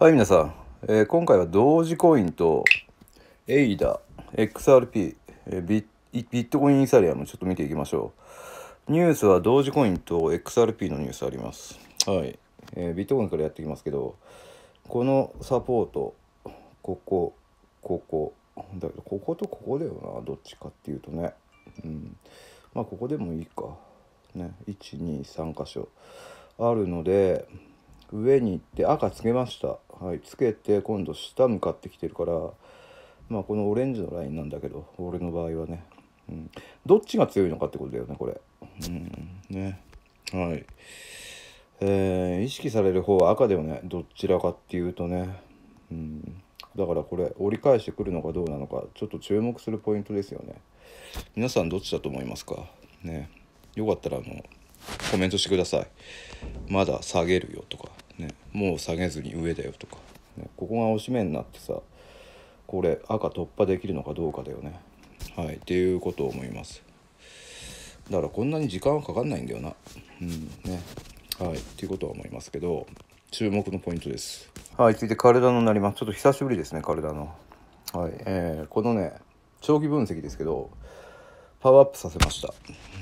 はい皆さん、えー、今回は同時コインとエイダ XRP、えー、ビットコインイーサリアムちょっと見ていきましょうニュースは同時コインと XRP のニュースありますはい、えー、ビットコインからやっていきますけどこのサポートここここだけどこことここだよなどっちかっていうとねうんまあここでもいいかね123箇所あるので上に行って赤つけましたはい、つけて今度下向かってきてるからまあこのオレンジのラインなんだけど俺の場合はね、うん、どっちが強いのかってことだよねこれ。うんねはいえー、意識される方は赤だよねどちらかっていうとね、うん、だからこれ折り返してくるのかどうなのかちょっと注目するポイントですよね皆さんどっちだと思いますかねよかったらあのコメントしてくださいまだ下げるよとかもう下げずに上だよとか、ね、ここが押し目になってさこれ赤突破できるのかどうかだよねはいっていうことを思いますだからこんなに時間はかかんないんだよなうんねはいっていうことは思いますけど注目のポイントですはい続いて体のなりますちょっと久しぶりですね体のはいえー、このね長期分析ですけどパワーアップさせまし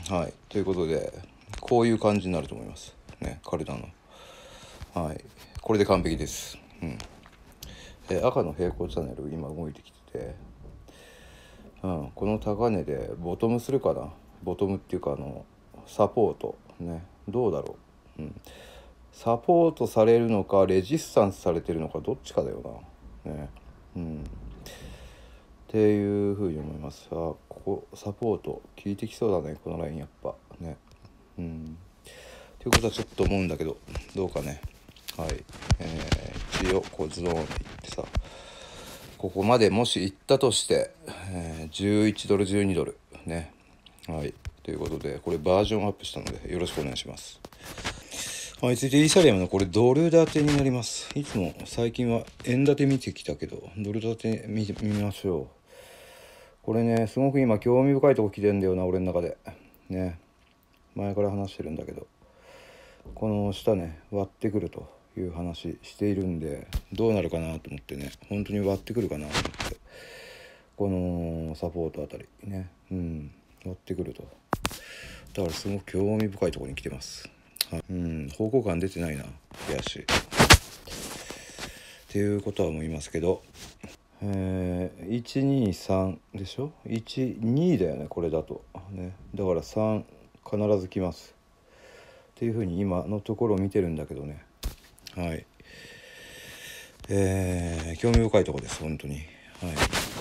たはいということでこういう感じになると思いますね体のはいこれで完璧です、うんえ赤の平行チャンネル今動いてきてて、うん、この高値でボトムするかなボトムっていうかあのサポートねどうだろう、うん、サポートされるのかレジスタンスされてるのかどっちかだよなねうんっていうふうに思いますあここサポート効いてきそうだねこのラインやっぱねうんということはちょっと思うんだけどどうかねはい、えー、一応こうズドーンっていってさここまでもし行ったとして、えー、11ドル12ドルねはいということでこれバージョンアップしたのでよろしくお願いしますはい続いてイーサリアムのこれドル建てになりますいつも最近は円建て見てきたけどドル建て見見ましょうこれねすごく今興味深いとこ来てんだよな俺の中でね前から話してるんだけどこの下ね割ってくるという話しているんでどうなるかなと思ってね本当に割ってくるかなと思ってこのサポートあたりねうん割ってくるとだからすごく興味深いとこに来てます、はい、うん方向感出てないな悔しいっていうことは思いますけどえー、123でしょ12だよねこれだとねだから3必ず来ますっていうふうに今のところ見てるんだけどねはいえー、興味深いとこです本当にはい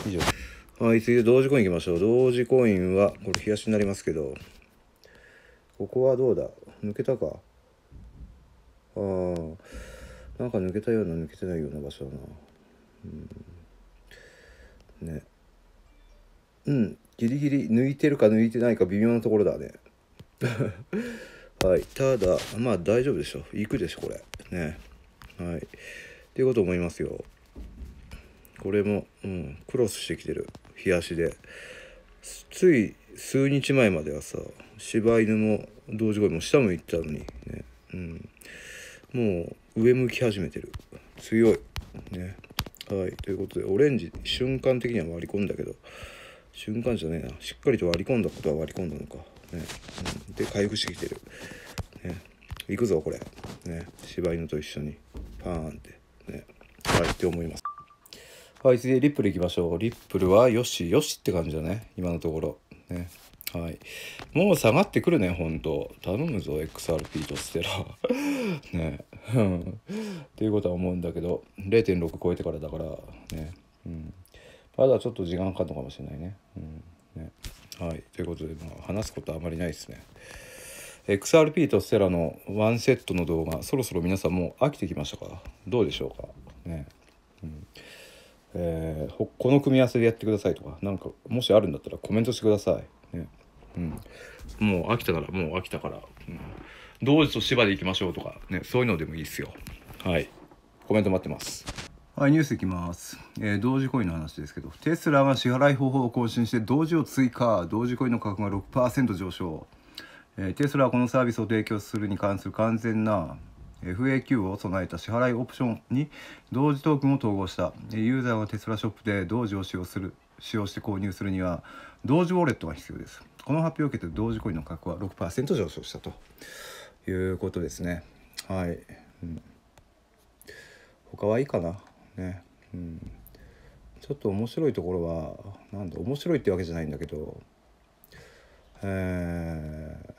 以上はい次同時コインいきましょう同時コインはこれ冷やしになりますけどここはどうだ抜けたかあーなんか抜けたような抜けてないような場所だなうんねうんギリギリ抜いてるか抜いてないか微妙なところだね はいただまあ大丈夫でしょ行くでしょこれねはいっていうこと思いますよこれも、うん、クロスしてきてる冷やしでつい数日前まではさ柴犬も同時声も下向いてたのにね、うん、もう上向き始めてる強いねはいということでオレンジ瞬間的には割り込んだけど瞬間じゃねえなしっかりと割り込んだことは割り込んだのかね、うん、で回復してきてるね行くぞこれね柴犬と一緒に。パーンってねはいって思いますはい次リップルいきましょうリップルはよしよしって感じだね今のところねはい、もう下がってくるねほんと頼むぞ XRP とステラねうんっていうことは思うんだけど0.6超えてからだからねうんまだちょっと時間かかるのかもしれないね,、うん、ねはいということで、まあ、話すことはあまりないですね XRP とステラのワンセットの動画そろそろ皆さんもう飽きてきましたかどうでしょうかね、うんえー、この組み合わせでやってくださいとかなんかもしあるんだったらコメントしてください、ねうん、もう飽きたからもう飽きたから、うん、同時と芝でいきましょうとか、ね、そういうのでもいいですよはいコメント待ってますはい、ニュースいきます。えー、同時コインの話ですけど、テスラが支払い方法を更新して、同時を追加、同時コインの価格が6%上昇。えテスラはこのサービスを提供するに関する完全な FAQ を備えた支払いオプションに同時トークンを統合したユーザーがテスラショップで同時を使用する使用して購入するには同時ウォレットが必要ですこの発表を受けて同時コインの価格は6%上昇したということですねはい、うん、他はいいかなねうんちょっと面白いところはなんだ面白いってわけじゃないんだけどえー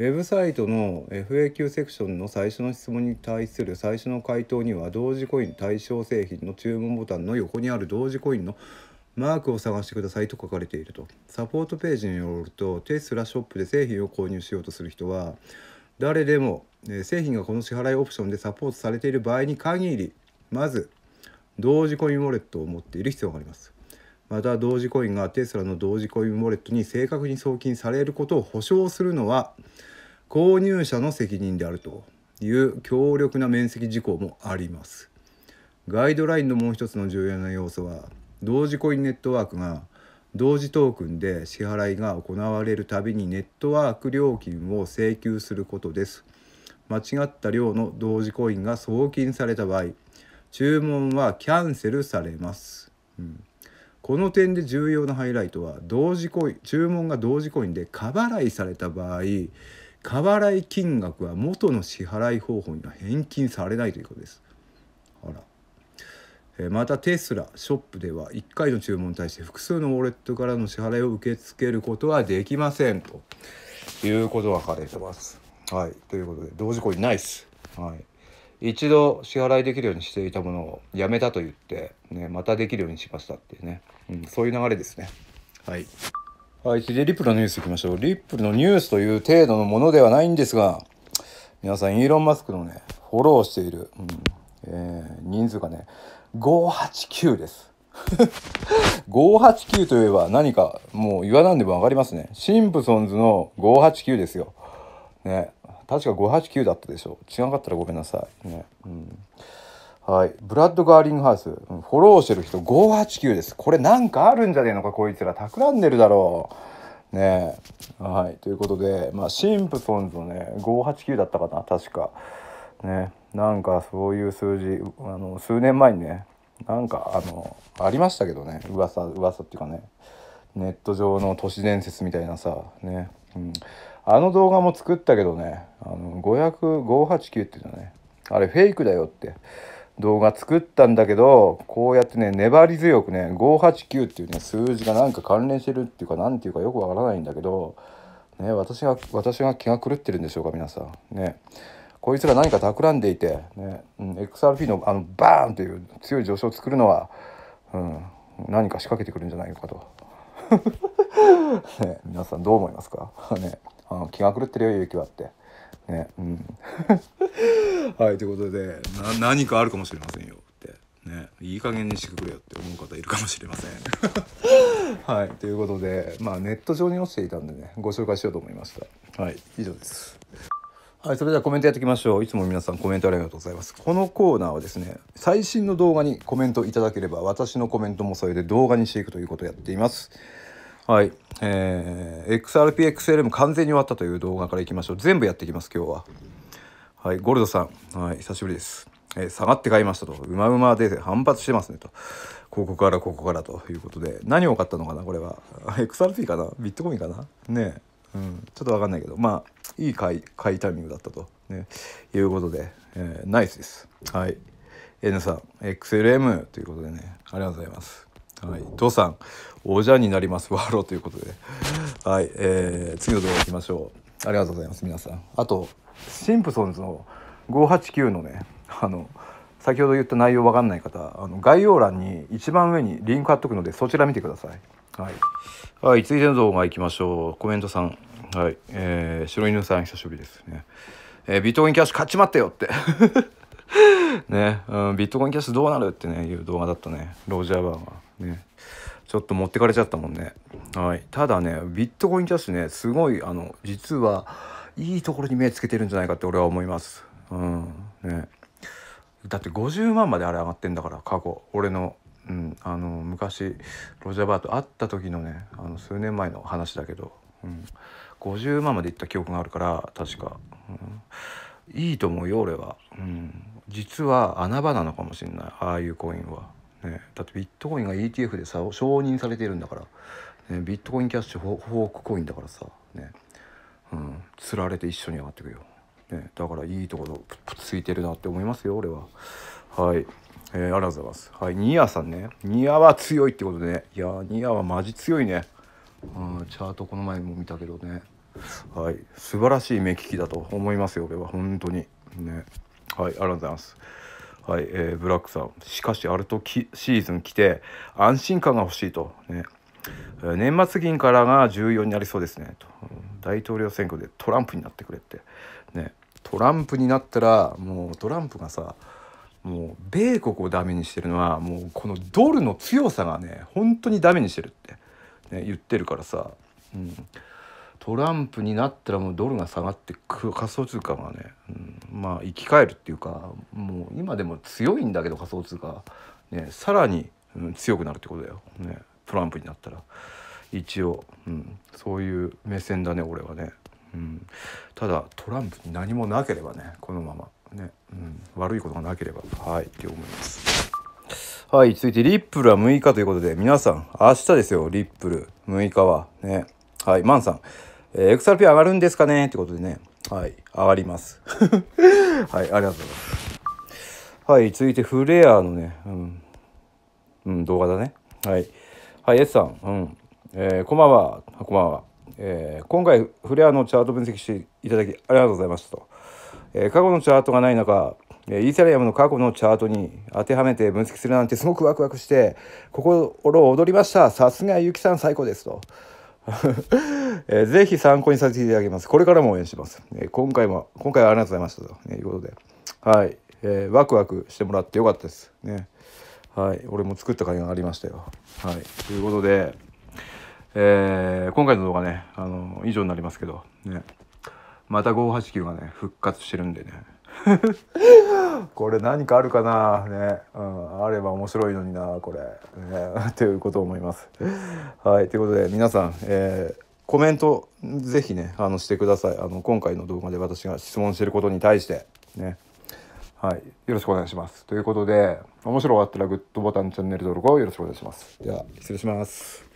ウェブサイトの FAQ セクションの最初の質問に対する最初の回答には同時コイン対象製品の注文ボタンの横にある同時コインのマークを探してくださいと書かれているとサポートページによるとテスラショップで製品を購入しようとする人は誰でも製品がこの支払いオプションでサポートされている場合に限りまず同時コインウォレットを持っている必要がありますまた同時コインがテスラの同時コインウォレットに正確に送金されることを保証するのは購入者の責任であるという強力な面積事項もあります。ガイドラインのもう一つの重要な要素は同時コインネットワークが同時トークンで支払いが行われるたびにネットワーク料金を請求することです。間違った量の同時コインが送金された場合注文はキャンセルされます、うん、この点で重要なハイライトは同時コイン注文が同時コインで過払いされた場合過払い金額は元の支払い方法には返金されないということです。あらまたテスラショップでは1回の注文に対して複数のウォレットからの支払いを受け付けることはできませんということが書かれてます。はい、ということで同時購入ナイス、はい一度支払いできるようにしていたものをやめたと言って、ね、またできるようにしましたっていうね、うん、そういう流れですね。はいはい、次でリップルのニュースいきましょう。リップルのニュースという程度のものではないんですが、皆さん、イーロン・マスクのね、フォローしている、うんえー、人数がね、589です。589 といえば何か、もう言わなんでも分かりますね。シンプソンズの589ですよ。ね、確か589だったでしょう。違かったらごめんなさい。ねうんはい。ブラッド・ガーリングハウス、フォローしてる人589です。これなんかあるんじゃねえのか、こいつら。企んでるだろう。ねえ。はい。ということで、まあ、シンプソンズのね、589だったかな、確か。ね。なんかそういう数字、あの、数年前にね、なんかあの、ありましたけどね、噂、噂っていうかね。ネット上の都市伝説みたいなさ、ね。うん。あの動画も作ったけどね、あの、500、589っていうのはね、あれフェイクだよって。動画作ったんだけどこうやってね粘り強くね589っていうね数字がなんか関連してるっていうか何ていうかよくわからないんだけど、ね、私が私が気が狂ってるんでしょうか皆さんねこいつら何か企んでいてね、うん、XRP のあのバーンという強い上昇を作るのは、うん、何か仕掛けてくるんじゃないかと。ね、皆さんどう思いますか、ね、あの気が狂ってるよ勇気はって。ねうん はいということで何かあるかもしれませんよってねいい加減にしてくれよって思う方いるかもしれません はいということでまあネット上に落ちていたんでねご紹介しようと思いましたはい以上ですはい、それではコメントやっていきましょう。いつも皆さんコメントありがとうございます。このコーナーはですね、最新の動画にコメントいただければ、私のコメントも添えて動画にしていくということをやっています。はい。えー、XRPXLM 完全に終わったという動画からいきましょう。全部やっていきます、今日は。はい、ゴルドさん。はい、久しぶりです。えー、下がって買いましたと。うまうまで反発してますねと。ここからここからということで。何を買ったのかな、これは。XRP かなビットコインかなねえ。うん、ちょっと分かんないけどまあいい買い買いタイミングだったと、ね、いうことで、えー、ナイスですはい N さん XLM ということでねありがとうございますはい、父さんおじゃになりますわろうということで、はいえー、次の動画いきましょうありがとうございます皆さんあとシンプソンズの589のねあの先ほど言った内容わかんない方あの概要欄に一番上にリンク貼っとくのでそちら見てくださいはい、はい、続いての動画いきましょうコメントさんはい、えー、白犬さん久しぶりですね、えー、ビットコインキャッシュ買っちまったよって ね、うん、ビットコインキャッシュどうなるってねいう動画だったねロージャーバーンは。ねちょっと持ってかれちゃったもんねはいただねビットコインキャッシュねすごいあの実はいいところに目つけてるんじゃないかって俺は思いますうんねだって50万まであれ上がってんだから過去俺のうん、あの昔ロジャー・バーと会った時のねあの数年前の話だけど、うん、50万までいった記憶があるから確か、うん、いいと思うよ俺は、うん、実は穴場なのかもしんないああいうコインは。ね、だってビットコインが ETF でさ承認されてるんだから、ね、ビットコインキャッシュフォークコインだからさ、ねうん、つられて一緒に上がってくよ、ね、だからいいところついてるなって思いますよ俺ははい、えー、ありがとうございますはいニアさんねニアは強いってことで、ね、いやニアはマジ強いね、うん、チャートこの前も見たけどねはい素晴らしい目利きだと思いますよ俺は本当にねはいありがとうございますはいえー、ブラックさんしかしアルトシーズン来て安心感が欲しいと、ね、年末議員からが重要になりそうですねと大統領選挙でトランプになってくれって、ね、トランプになったらもうトランプがさもう米国をダメにしてるのはもうこのドルの強さがね本当にダメにしてるって、ね、言ってるからさ、うん、トランプになったらもうドルが下がって仮想通貨がね、うん、まあ生き返るっていうかもう今でも強いんだけど仮想通貨、ね、さらに、うん、強くなるってことだよ、ね、トランプになったら一応、うん、そういう目線だね俺はね、うん、ただトランプに何もなければねこのままね、うん、悪いことがなければはいって思います。はい続いてリップルは6日ということで皆さん明日ですよリップル6日はねはいマンさんえー、XRP 上がるんですかねってことでね。はい。上がります。はい。ありがとうございます。はい。続いて、フレアのね、うん。うん、動画だね。はい。はい、S さん。うん。えー、こんばんは。こんばんは。えー、今回、フレアのチャート分析していただき、ありがとうございますと。えー、過去のチャートがない中、イーサリアムの過去のチャートに当てはめて分析するなんてすごくワクワクして心躍りましたさすがゆきさん最高ですと えー、ぜひ参考にさせていただきます。これからも応援します。えー、今回も、今回はありがとうございましたと、ね、いうことで、はい、えー、ワクワクしてもらってよかったです。ね。はい、俺も作った会がありましたよ。はい、ということで、えー、今回の動画ね、あの以上になりますけど、ね、また589がね、復活してるんでね、これ何かあるかなね、うん、あれば面白いのになこれ、ね、ということを思います。はいということで皆さん、えー、コメントぜひねあのしてくださいあの今回の動画で私が質問してることに対してねはいよろしくお願いしますということで面白かったらグッドボタンチャンネル登録をよろしくお願いしますでは失礼します